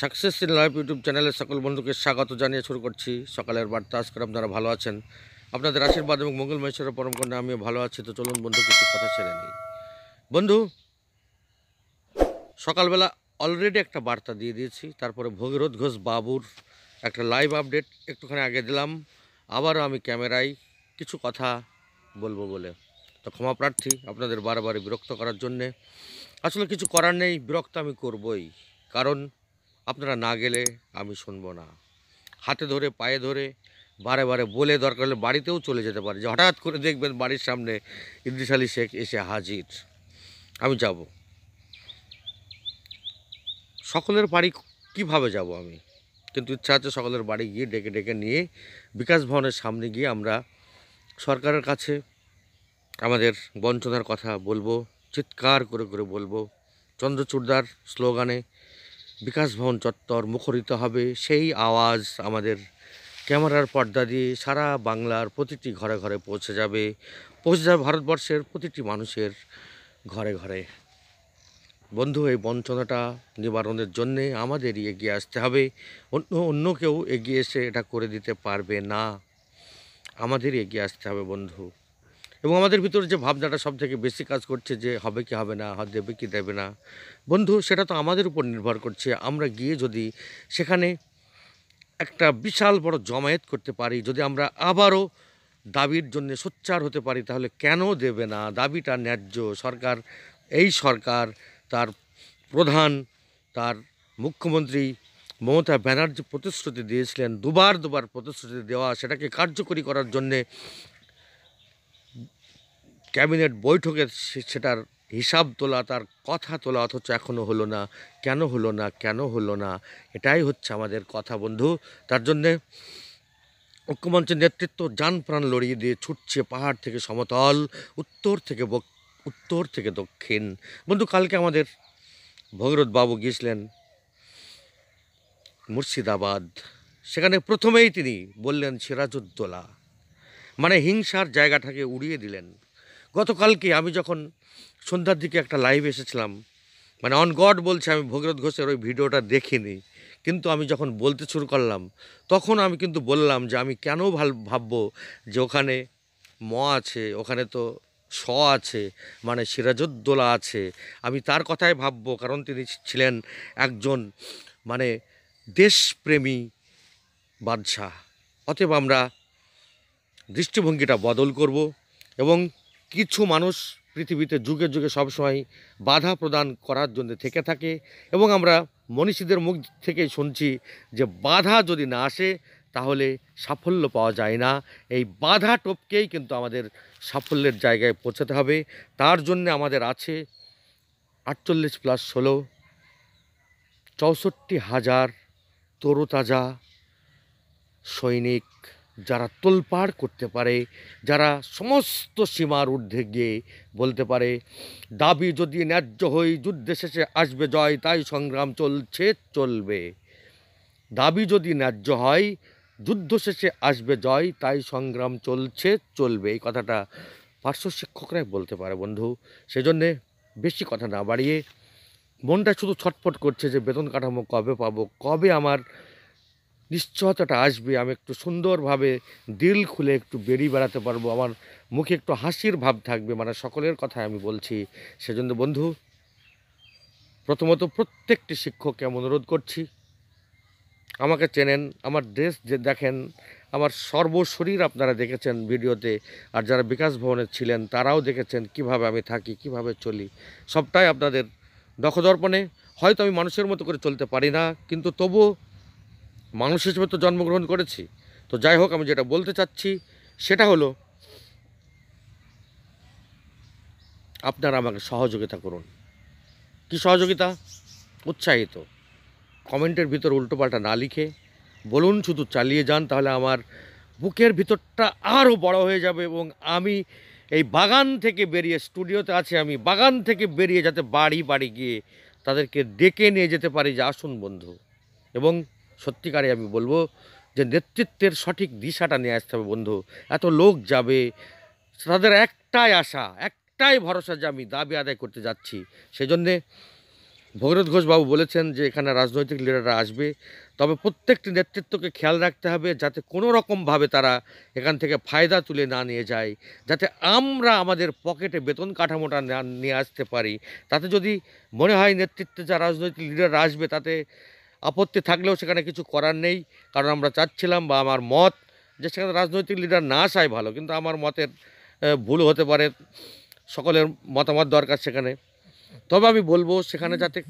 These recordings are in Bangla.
সাকসেস ইন লাইফ ইউটিউব চ্যানেলে সকল বন্ধুকে স্বাগত জানিয়ে শুরু করছি সকালের বার্তা আজ আপনারা ভালো আছেন আপনাদের আশীর্বাদ এবং মঙ্গল মহেশ্বরের কন্যা আমিও ভালো আছি তো চলুন বন্ধু কিছু কথা ছেড়ে নিই বন্ধু সকালবেলা অলরেডি একটা বার্তা দিয়ে দিয়েছি তারপরে ভগীরথ ঘোষ বাবুর একটা লাইভ আপডেট একটুখানি আগে দিলাম আবারও আমি ক্যামেরায় কিছু কথা বলবো বলে তো ক্ষমা প্রার্থী আপনাদের বারবার বিরক্ত করার জন্যে আসলে কিছু করার নেই বিরক্ত আমি করবই কারণ আপনারা না গেলে আমি শুনবো না হাতে ধরে পায়ে ধরে বারে বারে বলে দরকার হলে বাড়িতেও চলে যেতে পারে যে হঠাৎ করে দেখবেন বাড়ির সামনে ইদ্রিস আলী শেখ এসে হাজির আমি যাব সকলের বাড়ি কিভাবে যাব আমি কিন্তু ইচ্ছা আছে সকলের বাড়ি গিয়ে ডেকে ডেকে নিয়ে বিকাশ ভবনের সামনে গিয়ে আমরা সরকারের কাছে আমাদের বঞ্চনার কথা বলবো চিৎকার করে করে বলবো চন্দ্রচূড়দার স্লোগানে বিকাশ ভবন চত্বর মুখরিত হবে সেই আওয়াজ আমাদের ক্যামেরার পর্দা দিয়ে সারা বাংলার প্রতিটি ঘরে ঘরে পৌঁছে যাবে পৌঁছে যাবে ভারতবর্ষের প্রতিটি মানুষের ঘরে ঘরে বন্ধু এই বঞ্চনাটা নিবারণের জন্যে আমাদেরই এগিয়ে আসতে হবে অন্য অন্য কেউ এগিয়ে এসে এটা করে দিতে পারবে না আমাদের এগিয়ে আসতে হবে বন্ধু এবং আমাদের ভিতরে যে ভাবনাটা সব থেকে বেশি কাজ করছে যে হবে কি হবে না হাত দেবে কি দেবে না বন্ধু সেটা তো আমাদের উপর নির্ভর করছে আমরা গিয়ে যদি সেখানে একটা বিশাল বড় জমায়েত করতে পারি যদি আমরা আবারও দাবির জন্য সোচ্চার হতে পারি তাহলে কেন দেবে না দাবিটা ন্যায্য সরকার এই সরকার তার প্রধান তার মুখ্যমন্ত্রী মমতা ব্যানার্জি প্রতিশ্রুতি দিয়েছিলেন দুবার দুবার প্রতিশ্রুতি দেওয়া সেটাকে কার্যকরী করার জন্যে ক্যাবিনেট বৈঠকে সেটার হিসাব তোলা তার কথা তোলা অথচ এখনও হলো না কেন হলো না কেন হলো না এটাই হচ্ছে আমাদের কথা বন্ধু তার জন্যে ঐক্যমঞ্চের নেতৃত্ব যান প্রাণ লড়িয়ে দিয়ে ছুটছে পাহাড় থেকে সমতল উত্তর থেকে উত্তর থেকে দক্ষিণ বন্ধু কালকে আমাদের ভগীরথ বাবু গিয়েছিলেন মুর্শিদাবাদ সেখানে প্রথমেই তিনি বললেন সিরাজউদ্দোলা মানে হিংসার জায়গাটাকে উড়িয়ে দিলেন গতকালকে আমি যখন সন্ধ্যার দিকে একটা লাইভ এসেছিলাম মানে অন গড বলছে আমি ভগীরথ ঘোষের ওই ভিডিওটা দেখিনি কিন্তু আমি যখন বলতে শুরু করলাম তখন আমি কিন্তু বললাম যে আমি কেন ভাল ভাববো যে ওখানে ম আছে ওখানে তো স আছে মানে সিরাজউদ্দোলা আছে আমি তার কথাই ভাববো কারণ তিনি ছিলেন একজন মানে দেশপ্রেমী বাদশাহ অতএব আমরা দৃষ্টিভঙ্গিটা বদল করব এবং কিছু মানুষ পৃথিবীতে যুগে যুগে সবসময় বাধা প্রদান করার জন্য থেকে থাকে এবং আমরা মনীষীদের মুখ থেকে শুনছি যে বাধা যদি না আসে তাহলে সাফল্য পাওয়া যায় না এই বাধা টোপকেই কিন্তু আমাদের সাফল্যের জায়গায় পৌঁছাতে হবে তার জন্য আমাদের আছে আটচল্লিশ প্লাস ষোলো চৌষট্টি হাজার তরুতাজা সৈনিক যারা তোলপাড় করতে পারে যারা সমস্ত সীমার ঊর্ধ্বে গিয়ে বলতে পারে দাবি যদি ন্যায্য হই যুদ্ধে শেষে আসবে জয় তাই সংগ্রাম চলছে চলবে দাবি যদি ন্যায্য হয় যুদ্ধ শেষে আসবে জয় তাই সংগ্রাম চলছে চলবে এই কথাটা পার্শ্ব শিক্ষকরাই বলতে পারে বন্ধু সেজন্যে বেশি কথা না বাড়িয়ে মনটা শুধু ছটফট করছে যে বেতন কাঠামো কবে পাবো কবে আমার নিশ্চয়তাটা আসবে আমি একটু সুন্দরভাবে দিল খুলে একটু বেরিয়ে বেড়াতে পারবো আমার মুখে একটু হাসির ভাব থাকবে মানে সকলের কথা আমি বলছি সেজন্য বন্ধু প্রথমত প্রত্যেকটি শিক্ষককে আমি অনুরোধ করছি আমাকে চেনেন আমার ড্রেস যে দেখেন আমার সর্বশরীর আপনারা দেখেছেন ভিডিওতে আর যারা বিকাশ ভবনে ছিলেন তারাও দেখেছেন কিভাবে আমি থাকি কিভাবে চলি সবটাই আপনাদের দখদর্পণে হয়তো আমি মানুষের মতো করে চলতে পারি না কিন্তু তবু মানুষ হিসেবে তো জন্মগ্রহণ করেছি তো যাই হোক আমি যেটা বলতে চাচ্ছি সেটা হলো আপনারা আমাকে সহযোগিতা করুন কি সহযোগিতা উৎসাহিত কমেন্টের ভিতর উল্টোপাল্টা না লিখে বলুন শুধু চালিয়ে যান তাহলে আমার বুকের ভিতরটা আরও বড় হয়ে যাবে এবং আমি এই বাগান থেকে বেরিয়ে স্টুডিওতে আছে আমি বাগান থেকে বেরিয়ে যাতে বাড়ি বাড়ি গিয়ে তাদেরকে ডেকে নিয়ে যেতে পারি যে আসুন বন্ধু এবং সত্যিকারে আমি বলবো যে নেতৃত্বের সঠিক দিশাটা নিয়ে আসতে হবে বন্ধু এত লোক যাবে তাদের একটাই আশা একটাই ভরসা যে আমি দাবি আদায় করতে যাচ্ছি সেজন্যে ভগীরথ ঘোষবাবু বলেছেন যে এখানে রাজনৈতিক লিডাররা আসবে তবে প্রত্যেকটি নেতৃত্বকে খেয়াল রাখতে হবে যাতে কোনো রকমভাবে তারা এখান থেকে ফায়দা তুলে না নিয়ে যায় যাতে আমরা আমাদের পকেটে বেতন কাঠামোটা নিয়ে আসতে পারি তাতে যদি মনে হয় নেতৃত্বে যা রাজনৈতিক লিডাররা আসবে তাতে আপত্তি থাকলেও সেখানে কিছু করার নেই কারণ আমরা চাচ্ছিলাম বা আমার মত যে সেখানে রাজনৈতিক লিডার না আসায় ভালো কিন্তু আমার মতের ভুল হতে পারে সকলের মতামত দরকার সেখানে তবে আমি বলবো সেখানে যাতে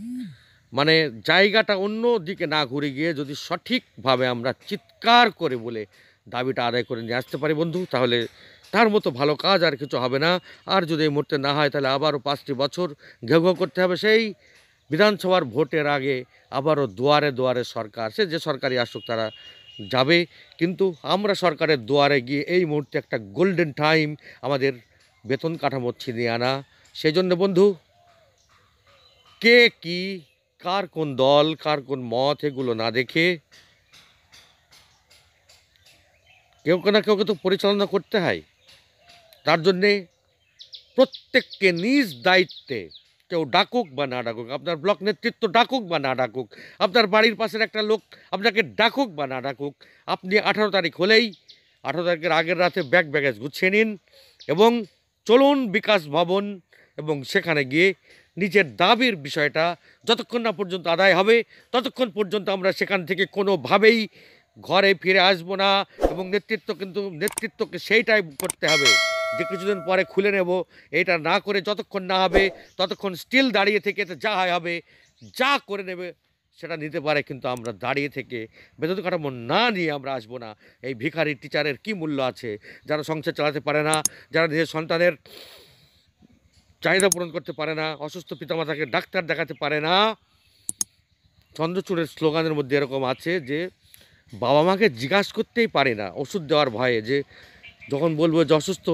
মানে জায়গাটা অন্য দিকে না ঘুরে গিয়ে যদি সঠিকভাবে আমরা চিৎকার করে বলে দাবিটা আদায় করে নিয়ে আসতে পারি বন্ধু তাহলে তার মতো ভালো কাজ আর কিছু হবে না আর যদি এই মুহূর্তে না হয় তাহলে আবারও পাঁচটি বছর ঘেঘ করতে হবে সেই বিধানসভার ভোটের আগে আবারও দুয়ারে দুয়ারে সরকার সে যে সরকারি আসুক তারা যাবে কিন্তু আমরা সরকারের দুয়ারে গিয়ে এই মুহূর্তে একটা গোল্ডেন টাইম আমাদের বেতন কাঠামো ছিনিয়ে আনা সেই জন্য বন্ধু কে কি কার কোন দল কার কোন মত এগুলো না দেখে কেউ না কেউকে তো পরিচালনা করতে হয় তার জন্যে প্রত্যেককে নিজ দায়িত্বে কেউ ডাকুক বা না ডাকুক আপনার ব্লক নেতৃত্ব ডাকুক বা না ডাকুক আপনার বাড়ির পাশের একটা লোক আপনাকে ডাকুক বা না ডাকুক আপনি আঠারো তারিখ হলেই আঠারো তারিখের আগের রাতে ব্যাগ ব্যাগেজ গুছিয়ে নিন এবং চলুন বিকাশ ভবন এবং সেখানে গিয়ে নিজের দাবির বিষয়টা যতক্ষণ না পর্যন্ত আদায় হবে ততক্ষণ পর্যন্ত আমরা সেখান থেকে কোনোভাবেই ঘরে ফিরে আসবো না এবং নেতৃত্ব কিন্তু নেতৃত্বকে সেইটাই করতে হবে যে কিছুদিন পরে খুলে নেব এটা না করে যতক্ষণ না হবে ততক্ষণ স্টিল দাঁড়িয়ে থেকে যা হয় হবে যা করে নেবে সেটা নিতে পারে কিন্তু আমরা দাঁড়িয়ে থেকে বেতন কাঠামো না নিয়ে আমরা আসবো না এই ভিখারি টিচারের কি মূল্য আছে যারা সংসার চালাতে পারে না যারা নিজের সন্তানের চাহিদা পূরণ করতে পারে না অসুস্থ পিতামাতাকে ডাক্তার দেখাতে পারে না চন্দ্রচূড়ের স্লোগানের মধ্যে এরকম আছে যে বাবা মাকে জিজ্ঞাসা করতেই পারে না ওষুধ দেওয়ার ভয়ে যে যখন বলবো যে অসুস্থ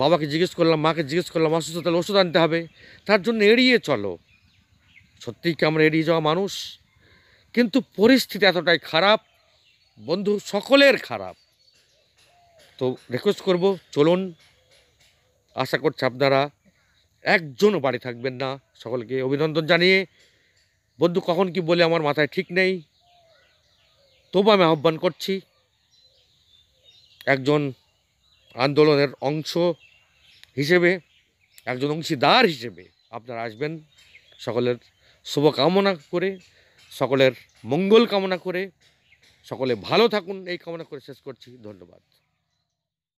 বাবাকে জিজ্ঞেস করলাম মাকে জিজ্ঞেস করলাম অসুস্থ তাহলে ওষুধ আনতে হবে তার জন্য এড়িয়ে চলো সত্যিই কি আমরা এড়িয়ে যাওয়া মানুষ কিন্তু পরিস্থিতি এতটাই খারাপ বন্ধু সকলের খারাপ তো রিকোয়েস্ট করব চলুন আশা করছি আপনারা একজনও বাড়ি থাকবেন না সকলকে অভিনন্দন জানিয়ে বন্ধু কখন কি বলে আমার মাথায় ঠিক নেই তবু আমি আহ্বান করছি একজন আন্দোলনের অংশ হিসেবে একজন অংশীদার হিসেবে আপনারা আসবেন সকলের শুভকামনা করে সকলের মঙ্গল কামনা করে সকলে ভালো থাকুন এই কামনা করে শেষ করছি ধন্যবাদ